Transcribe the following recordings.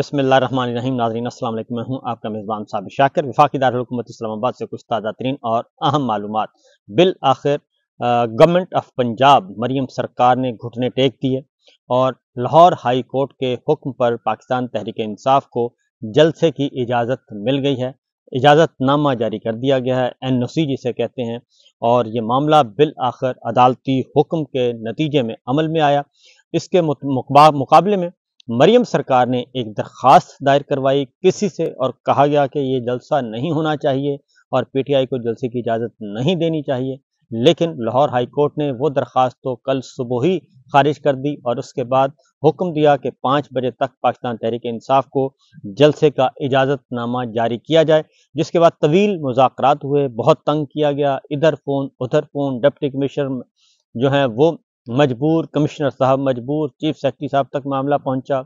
بسم اللہ الرحمن الرحیم ناظرین السلام علیکم میں ہوں آپ کا مذبان صاحب شاکر وفاقی دارالحکومت اسلام آباد سے کچھ تازہ ترین اور اہم معلومات بالآخر گورنمنٹ آف پنجاب مریم سرکار نے گھٹنے ٹیک دیے اور لاہور ہائی کورٹ کے حکم پر پاکستان تحریک انصاف کو جلسے کی اجازت مل گئی ہے اجازت نامہ جاری کر دیا گیا ہے این او سی جسے جی کہتے ہیں اور یہ معاملہ بالآخر عدالتی حکم کے نتیجے میں عمل میں آیا اس کے مقابلے میں مریم سرکار نے ایک درخواست دائر کروائی کسی سے اور کہا گیا کہ یہ جلسہ نہیں ہونا چاہیے اور پی ٹی آئی کو جلسے کی اجازت نہیں دینی چاہیے لیکن لاہور ہائی کورٹ نے وہ درخواست تو کل صبح ہی خارج کر دی اور اس کے بعد حکم دیا کہ پانچ بجے تک پاکستان تحریک انصاف کو جلسے کا اجازت نامہ جاری کیا جائے جس کے بعد طویل مذاکرات ہوئے بہت تنگ کیا گیا ادھر فون ادھر فون ڈپٹی کمشنر جو ہیں وہ مجبور کمشنر صاحب مجبور چیف سیکٹری صاحب تک معاملہ پہنچا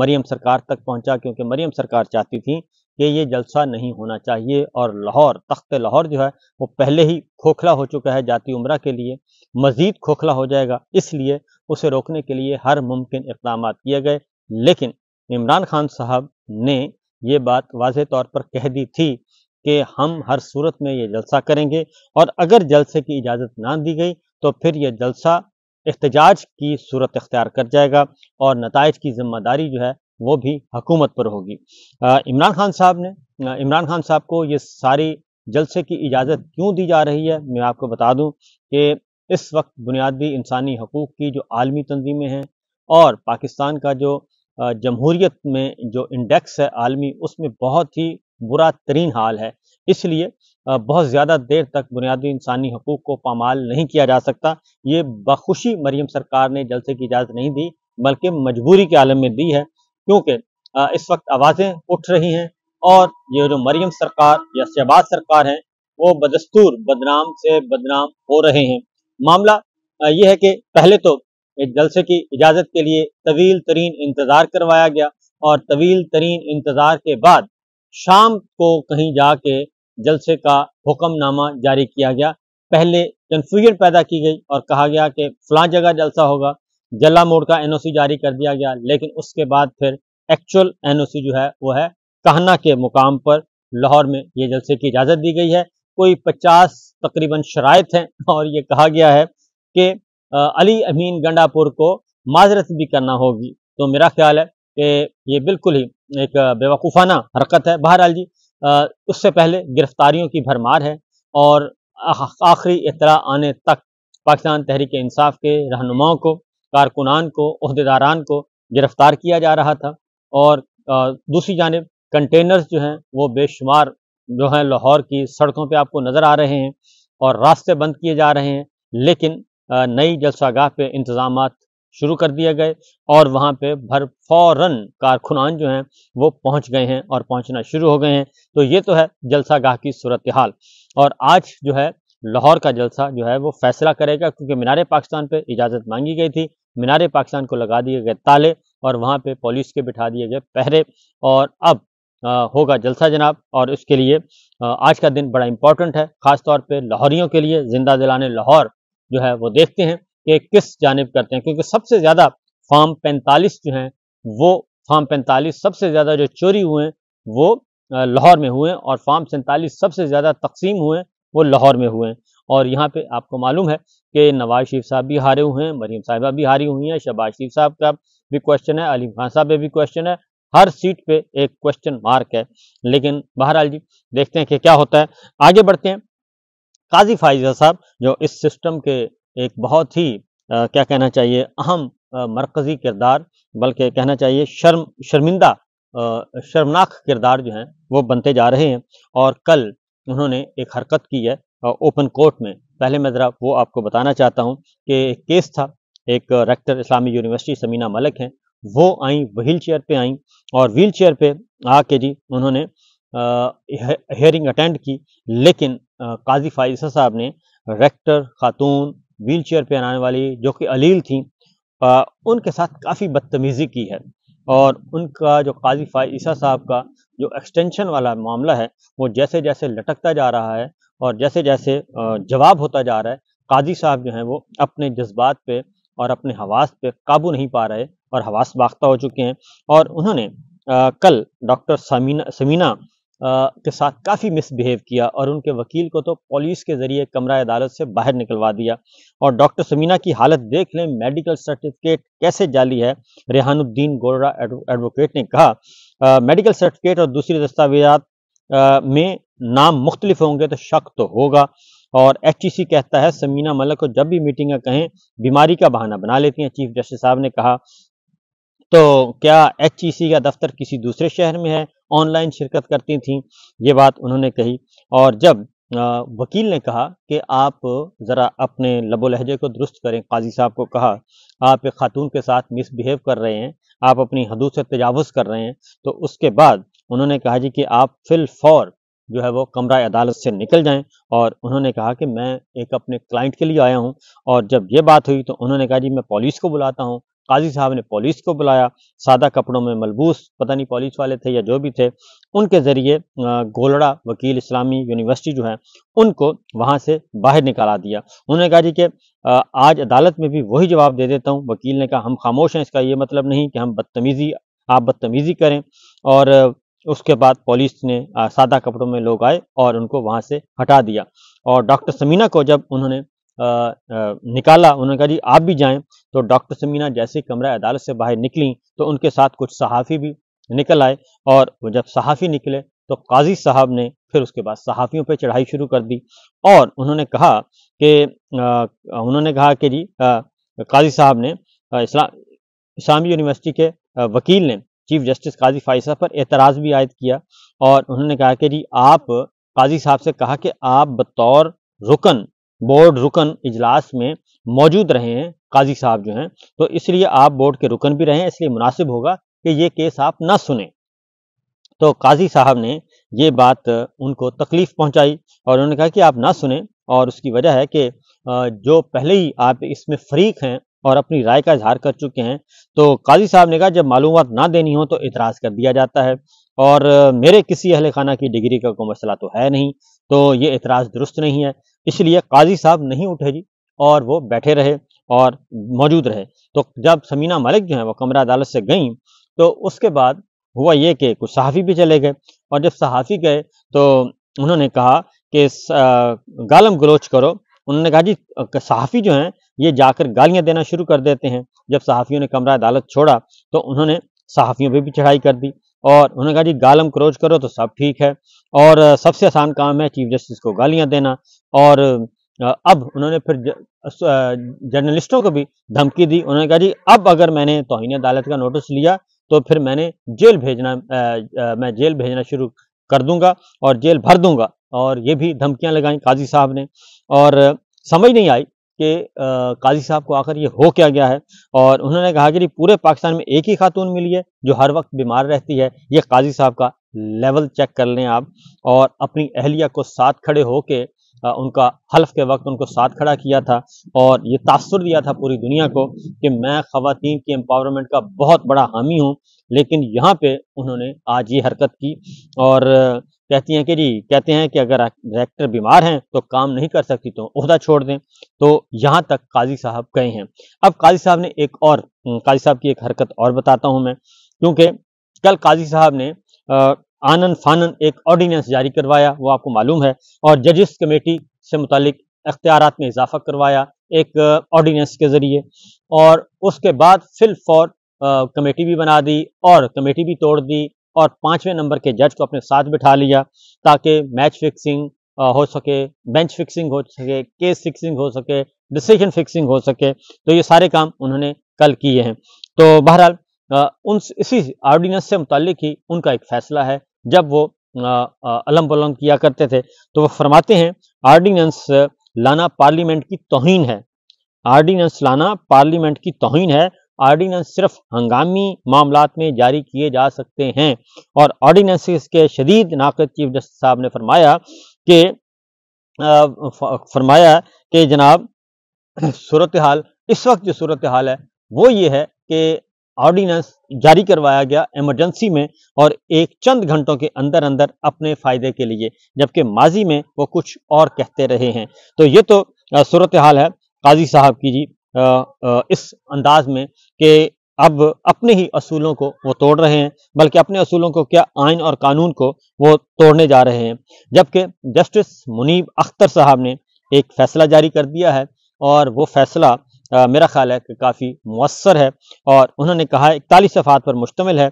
مریم سرکار تک پہنچا کیونکہ مریم سرکار چاہتی تھی کہ یہ جلسہ نہیں ہونا چاہیے اور لاہور تخت لاہور جو ہے وہ پہلے ہی کھوکھلا ہو چکا ہے جاتی عمرہ کے لیے مزید کھوکھلا ہو جائے گا اس لیے اسے روکنے کے لیے ہر ممکن اقدامات کیے گئے لیکن عمران خان صاحب نے یہ بات واضح طور پر کہہ دی تھی کہ ہم ہر صورت میں یہ جلسہ کریں گے اور اگر جلسے کی اجازت نہ دی گئی تو پھر یہ جلسہ احتجاج کی صورت اختیار کر جائے گا اور نتائج کی ذمہ داری جو ہے وہ بھی حکومت پر ہوگی عمران خان صاحب نے عمران خان صاحب کو یہ ساری جلسے کی اجازت کیوں دی جا رہی ہے میں آپ کو بتا دوں کہ اس وقت بنیادی انسانی حقوق کی جو عالمی تنظیمیں ہیں اور پاکستان کا جو جمہوریت میں جو انڈیکس ہے عالمی اس میں بہت ہی برا ترین حال ہے اس لیے بہت زیادہ دیر تک بنیادی انسانی حقوق کو پامال نہیں کیا جا سکتا یہ بخوشی مریم سرکار نے جلسے کی اجازت نہیں دی بلکہ مجبوری کے عالم میں دی ہے کیونکہ اس وقت آوازیں اٹھ رہی ہیں اور یہ جو مریم سرکار یا سیباد سرکار ہیں وہ بدستور بدنام سے بدنام ہو رہے ہیں معاملہ یہ ہے کہ پہلے تو جلسے کی اجازت کے لیے طویل ترین انتظار کروایا گیا اور طویل ترین انتظار کے بعد شام کو کہیں جا کے جلسے کا حکم نامہ جاری کیا گیا پہلے کنفیوژن پیدا کی گئی اور کہا گیا کہ فلاں جگہ جلسہ ہوگا جلا موڑ کا این او سی جاری کر دیا گیا لیکن اس کے بعد پھر ایکچول این او سی جو ہے وہ ہے کہنا کے مقام پر لاہور میں یہ جلسے کی اجازت دی گئی ہے کوئی پچاس تقریباً شرائط ہیں اور یہ کہا گیا ہے کہ علی امین گنڈا پور کو معذرت بھی کرنا ہوگی تو میرا خیال ہے کہ یہ بالکل ہی ایک بیوقوفانہ حرکت ہے بہرحال جی اس سے پہلے گرفتاریوں کی بھرمار ہے اور آخری اطلاع آنے تک پاکستان تحریک انصاف کے رہنماؤں کو کارکنان کو عہدیداران کو گرفتار کیا جا رہا تھا اور دوسری جانب کنٹینرز جو ہیں وہ بے شمار جو ہیں لاہور کی سڑکوں پہ آپ کو نظر آ رہے ہیں اور راستے بند کیے جا رہے ہیں لیکن نئی جلسہ گاہ پہ انتظامات شروع کر دیے گئے اور وہاں پہ بھر فوراً کارکنان جو ہیں وہ پہنچ گئے ہیں اور پہنچنا شروع ہو گئے ہیں تو یہ تو ہے جلسہ گاہ کی صورتحال اور آج جو ہے لاہور کا جلسہ جو ہے وہ فیصلہ کرے گا کیونکہ مینار پاکستان پہ اجازت مانگی گئی تھی مینار پاکستان کو لگا دیے گئے تالے اور وہاں پہ پولیس کے بٹھا دیے گئے پہرے اور اب ہوگا جلسہ جناب اور اس کے لیے آج کا دن بڑا امپورٹنٹ ہے خاص طور پہ لاہوریوں کے لیے زندہ دلانے لاہور جو ہے وہ دیکھتے ہیں کہ کس جانب کرتے ہیں کیونکہ سب سے زیادہ فارم پینتالیس جو ہیں وہ فارم پینتالیس سب سے زیادہ جو چوری ہوئے ہیں وہ لاہور میں ہوئے ہیں اور فارم سینتالیس سب سے زیادہ تقسیم ہوئے ہیں وہ لاہور میں ہوئے ہیں اور یہاں پہ آپ کو معلوم ہے کہ نواز شریف صاحب بھی ہارے ہوئے ہیں مریم صاحبہ بھی ہاری ہوئی ہیں شہباز شریف صاحب کا بھی کوشچن ہے علیم خان صاحب بھی کوشچن ہے ہر سیٹ پہ ایک کوشچن مارک ہے لیکن بہرحال جی دیکھتے ہیں کہ کیا ہوتا ہے آگے بڑھتے ہیں قاضی فائزہ صاحب جو اس سسٹم کے ایک بہت ہی کیا کہنا چاہیے اہم مرکزی کردار بلکہ کہنا چاہیے شرم شرمندہ شرمناک کردار جو ہیں وہ بنتے جا رہے ہیں اور کل انہوں نے ایک حرکت کی ہے اوپن کورٹ میں پہلے میں ذرا وہ آپ کو بتانا چاہتا ہوں کہ ایک کیس تھا ایک ریکٹر اسلامی یونیورسٹی سمینہ ملک ہیں وہ آئیں وہیل چیئر پہ آئیں اور ویل چیئر پہ آ کے جی انہوں نے ہیئرنگ اٹینڈ کی لیکن قاضی فائزہ صاحب نے ریکٹر خاتون ویل چیئر پہ آنے والی جو کہ علیل تھیں ان کے ساتھ کافی بدتمیزی کی ہے اور ان کا جو قاضی عیسیٰ صاحب کا جو ایکسٹینشن والا معاملہ ہے وہ جیسے جیسے لٹکتا جا رہا ہے اور جیسے جیسے جواب ہوتا جا رہا ہے قاضی صاحب جو ہیں وہ اپنے جذبات پہ اور اپنے حواس پہ قابو نہیں پا رہے اور حواس باختہ ہو چکے ہیں اور انہوں نے کل ڈاکٹر سمینہ کے ساتھ کافی مس بیہیو کیا اور ان کے وکیل کو تو پولیس کے ذریعے کمرہ عدالت سے باہر نکلوا دیا اور ڈاکٹر سمینہ کی حالت دیکھ لیں میڈیکل سرٹیفکیٹ کیسے جالی ہے ریحان الدین گورڑا ایڈوکیٹ نے کہا میڈیکل سرٹیفکیٹ اور دوسری دستاویزات میں نام مختلف ہوں گے تو شک تو ہوگا اور ایچ ٹی سی کہتا ہے سمینہ ملک کو جب بھی میٹنگیں کہیں بیماری کا بہانہ بنا لیتی ہیں چیف جسٹس صاحب نے کہا تو کیا ایچ ای سی کا دفتر کسی دوسرے شہر میں ہے آن لائن شرکت کرتی تھیں یہ بات انہوں نے کہی اور جب وکیل نے کہا کہ آپ ذرا اپنے لب و لہجے کو درست کریں قاضی صاحب کو کہا آپ ایک خاتون کے ساتھ بیہیو کر رہے ہیں آپ اپنی حدود سے تجاوز کر رہے ہیں تو اس کے بعد انہوں نے کہا جی کہ آپ فل فور جو ہے وہ کمرہ عدالت سے نکل جائیں اور انہوں نے کہا کہ میں ایک اپنے کلائنٹ کے لیے آیا ہوں اور جب یہ بات ہوئی تو انہوں نے کہا جی میں پولیس کو بلاتا ہوں قاضی صاحب نے پولیس کو بلایا سادہ کپڑوں میں ملبوس پتہ نہیں پولیس والے تھے یا جو بھی تھے ان کے ذریعے گولڑا وکیل اسلامی یونیورسٹی جو ہے ان کو وہاں سے باہر نکالا دیا انہوں نے کہا جی کہ آج عدالت میں بھی وہی جواب دے دیتا ہوں وکیل نے کہا ہم خاموش ہیں اس کا یہ مطلب نہیں کہ ہم بدتمیزی آپ بدتمیزی کریں اور اس کے بعد پولیس نے سادہ کپڑوں میں لوگ آئے اور ان کو وہاں سے ہٹا دیا اور ڈاکٹر سمینہ کو جب انہوں نے نکالا انہوں نے کہا جی آپ بھی جائیں تو ڈاکٹر سمینہ جیسے کمرہ عدالت سے باہر نکلیں تو ان کے ساتھ کچھ صحافی بھی نکل آئے اور جب صحافی نکلے تو قاضی صاحب نے پھر اس کے بعد صحافیوں پہ چڑھائی شروع کر دی اور انہوں نے کہا کہ انہوں نے کہا کہ جی قاضی صاحب نے اسلام اسلامی یونیورسٹی کے وکیل نے چیف جسٹس قاضی صاحب پر اعتراض بھی عائد کیا اور انہوں نے کہا کہ جی آپ قاضی صاحب سے کہا کہ آپ بطور رکن بورڈ رکن اجلاس میں موجود رہے ہیں قاضی صاحب جو ہیں تو اس لیے آپ بورڈ کے رکن بھی رہے ہیں اس لیے مناسب ہوگا کہ یہ کیس آپ نہ سنیں تو قاضی صاحب نے یہ بات ان کو تکلیف پہنچائی اور انہوں نے کہا کہ آپ نہ سنیں اور اس کی وجہ ہے کہ جو پہلے ہی آپ اس میں فریق ہیں اور اپنی رائے کا اظہار کر چکے ہیں تو قاضی صاحب نے کہا جب معلومات نہ دینی ہو تو اعتراض کر دیا جاتا ہے اور میرے کسی اہل خانہ کی ڈگری کا کوئی مسئلہ تو ہے نہیں تو یہ اعتراض درست نہیں ہے اس لیے قاضی صاحب نہیں اٹھے جی اور وہ بیٹھے رہے اور موجود رہے تو جب سمینہ ملک جو ہیں وہ کمرہ عدالت سے گئیں تو اس کے بعد ہوا یہ کہ کچھ صحافی بھی چلے گئے اور جب صحافی گئے تو انہوں نے کہا کہ گالم گلوچ کرو انہوں نے کہا جی صحافی جو ہیں یہ جا کر گالیاں دینا شروع کر دیتے ہیں جب صحافیوں نے کمرہ عدالت چھوڑا تو انہوں نے صحافیوں پہ بھی چڑھائی کر دی اور انہوں نے کہا جی گالم کروچ کرو تو سب ٹھیک ہے اور سب سے آسان کام ہے چیف جسٹس کو گالیاں دینا اور اب انہوں نے پھر جرنلسٹوں کو بھی دھمکی دی انہوں نے کہا جی اب اگر میں نے توہین عدالت کا نوٹس لیا تو پھر میں نے جیل بھیجنا میں جیل بھیجنا شروع کر دوں گا اور جیل بھر دوں گا اور یہ بھی دھمکیاں لگائیں قاضی صاحب نے اور سمجھ نہیں آئی کہ قاضی صاحب کو آخر یہ ہو کیا گیا ہے اور انہوں نے کہا کہ جی، پورے پاکستان میں ایک ہی خاتون ملی ہے جو ہر وقت بیمار رہتی ہے یہ قاضی صاحب کا لیول چیک کر لیں آپ اور اپنی اہلیہ کو ساتھ کھڑے ہو کے ان کا حلف کے وقت ان کو ساتھ کھڑا کیا تھا اور یہ تاثر دیا تھا پوری دنیا کو کہ میں خواتین کی امپاورمنٹ کا بہت بڑا حامی ہوں لیکن یہاں پہ انہوں نے آج یہ حرکت کی اور کہتی ہیں کہ جی کہتے ہیں کہ اگر ڈائریکٹر بیمار ہیں تو کام نہیں کر سکتی تو عہدہ چھوڑ دیں تو یہاں تک قاضی صاحب گئے ہیں اب قاضی صاحب نے ایک اور قاضی صاحب کی ایک حرکت اور بتاتا ہوں میں کیونکہ کل قاضی صاحب نے آنن فانن ایک آرڈیننس جاری کروایا وہ آپ کو معلوم ہے اور ججز کمیٹی سے متعلق اختیارات میں اضافہ کروایا ایک آرڈیننس کے ذریعے اور اس کے بعد فل فور کمیٹی بھی بنا دی اور کمیٹی بھی توڑ دی اور پانچویں نمبر کے جج کو اپنے ساتھ بٹھا لیا تاکہ میچ فکسنگ ہو سکے بینچ فکسنگ ہو سکے کیس فکسنگ ہو سکے ڈسیشن فکسنگ ہو سکے تو یہ سارے کام انہوں نے کل کیے ہیں تو بہرحال اسی آرڈیننس سے متعلق ہی ان کا ایک فیصلہ ہے جب وہ علم بلم کیا کرتے تھے تو وہ فرماتے ہیں آرڈیننس لانا پارلیمنٹ کی توہین ہے آرڈیننس لانا پارلیمنٹ کی توہین ہے آرڈیننس صرف ہنگامی معاملات میں جاری کیے جا سکتے ہیں اور آرڈیننس کے شدید ناقد چیف جسٹس صاحب نے فرمایا کہ فرمایا کہ جناب صورتحال اس وقت جو صورتحال ہے وہ یہ ہے کہ آرڈیننس جاری کروایا گیا ایمرجنسی میں اور ایک چند گھنٹوں کے اندر اندر اپنے فائدے کے لیے جبکہ ماضی میں وہ کچھ اور کہتے رہے ہیں تو یہ تو صورتحال ہے قاضی صاحب کی جی اس انداز میں کہ اب اپنے ہی اصولوں کو وہ توڑ رہے ہیں بلکہ اپنے اصولوں کو کیا آئین اور قانون کو وہ توڑنے جا رہے ہیں جبکہ جسٹس منیب اختر صاحب نے ایک فیصلہ جاری کر دیا ہے اور وہ فیصلہ میرا خیال ہے کہ کافی مؤثر ہے اور انہوں نے کہا اکتالیس صفحات پر مشتمل ہے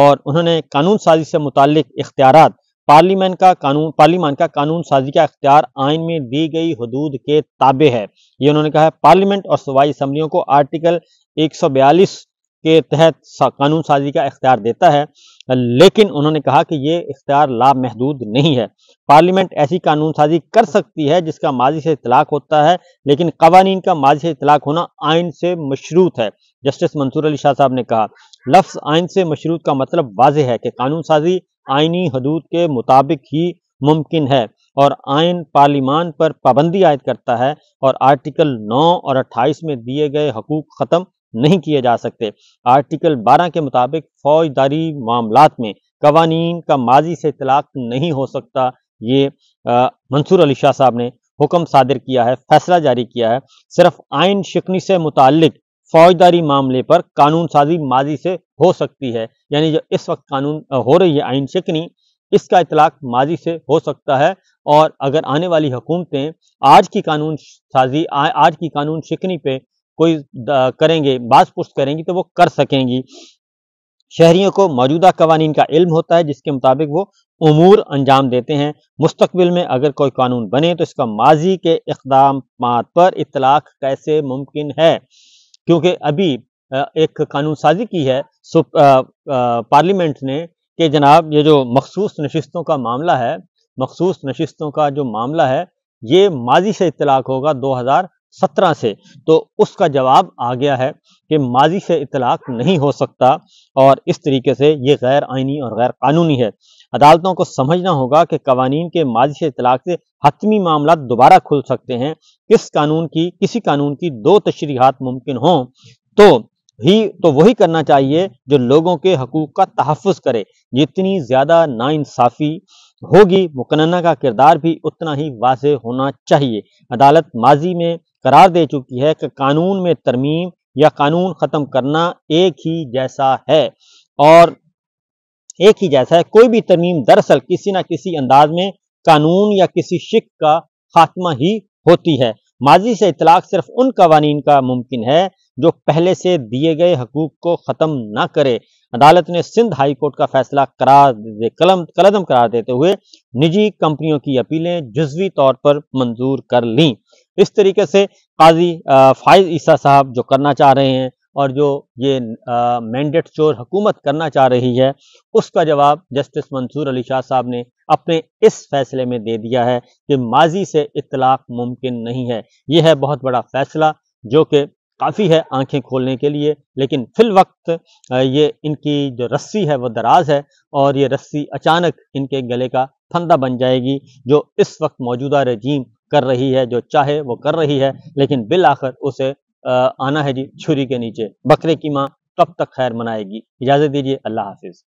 اور انہوں نے قانون سازی سے متعلق اختیارات پارلیمنٹ کا پارلیمان کا قانون سازی کا اختیار آئین میں دی گئی حدود کے تابع ہے یہ انہوں نے کہا ہے پارلیمنٹ اور اسمبلیوں کو آرٹیکل 142 کے تحت قانون سازی کا اختیار دیتا ہے لیکن انہوں نے کہا کہ یہ اختیار لامحدود نہیں ہے پارلیمنٹ ایسی قانون سازی کر سکتی ہے جس کا ماضی سے اطلاق ہوتا ہے لیکن قوانین کا ماضی سے اطلاق ہونا آئین سے مشروط ہے جسٹس منصور علی شاہ صاحب نے کہا لفظ آئین سے مشروط کا مطلب واضح ہے کہ قانون سازی آئینی حدود کے مطابق ہی ممکن ہے اور آئین پارلیمان پر پابندی عائد کرتا ہے اور آرٹیکل نو اور اٹھائیس میں دیے گئے حقوق ختم نہیں کیے جا سکتے آرٹیکل بارہ کے مطابق فوجداری معاملات میں قوانین کا ماضی سے اطلاق نہیں ہو سکتا یہ منصور علی شاہ صاحب نے حکم صادر کیا ہے فیصلہ جاری کیا ہے صرف آئین شکنی سے متعلق فوجداری معاملے پر قانون سازی ماضی سے ہو سکتی ہے یعنی جو اس وقت قانون ہو رہی ہے آئین شکنی اس کا اطلاق ماضی سے ہو سکتا ہے اور اگر آنے والی حکومتیں آج کی قانون سازی آج کی قانون شکنی پہ کوئی کریں گے باز پشت کریں گی تو وہ کر سکیں گی شہریوں کو موجودہ قوانین کا علم ہوتا ہے جس کے مطابق وہ امور انجام دیتے ہیں مستقبل میں اگر کوئی قانون بنے تو اس کا ماضی کے اقدامات پر اطلاق کیسے ممکن ہے کیونکہ ابھی ایک قانون سازی کی ہے پارلیمنٹ نے کہ جناب یہ جو مخصوص نشستوں کا معاملہ ہے مخصوص نشستوں کا جو معاملہ ہے یہ ماضی سے اطلاق ہوگا دو ہزار سترہ سے تو اس کا جواب آ گیا ہے کہ ماضی سے اطلاق نہیں ہو سکتا اور اس طریقے سے یہ غیر آئینی اور غیر قانونی ہے عدالتوں کو سمجھنا ہوگا کہ قوانین کے ماضی سے اطلاق سے حتمی معاملات دوبارہ کھل سکتے ہیں کس قانون کی کسی قانون کی دو تشریحات ممکن ہوں تو تو وہی کرنا چاہیے جو لوگوں کے حقوق کا تحفظ کرے جتنی زیادہ ناانصافی ہوگی مقننہ کا کردار بھی اتنا ہی واضح ہونا چاہیے عدالت ماضی میں قرار دے چکی ہے کہ قانون میں ترمیم یا قانون ختم کرنا ایک ہی جیسا ہے اور ایک ہی جیسا ہے کوئی بھی ترمیم دراصل کسی نہ کسی انداز میں قانون یا کسی شک کا خاتمہ ہی ہوتی ہے ماضی سے اطلاق صرف ان قوانین کا ممکن ہے جو پہلے سے دیے گئے حقوق کو ختم نہ کرے عدالت نے سندھ ہائی کورٹ کا فیصلہ کرارے قلم دیتے ہوئے نجی کمپنیوں کی اپیلیں جزوی طور پر منظور کر لیں اس طریقے سے قاضی فائز عیسیٰ صاحب جو کرنا چاہ رہے ہیں اور جو یہ مینڈیٹ چور حکومت کرنا چاہ رہی ہے اس کا جواب جسٹس منصور علی شاہ صاحب نے اپنے اس فیصلے میں دے دیا ہے کہ ماضی سے اطلاق ممکن نہیں ہے یہ ہے بہت بڑا فیصلہ جو کہ کافی ہے آنکھیں کھولنے کے لیے لیکن فی الوقت یہ ان کی جو رسی ہے وہ دراز ہے اور یہ رسی اچانک ان کے گلے کا پھندا بن جائے گی جو اس وقت موجودہ رجیم کر رہی ہے جو چاہے وہ کر رہی ہے لیکن بالآخر اسے آنا ہے جی چھری کے نیچے بکرے کی ماں کب تک خیر منائے گی اجازت دیجیے اللہ حافظ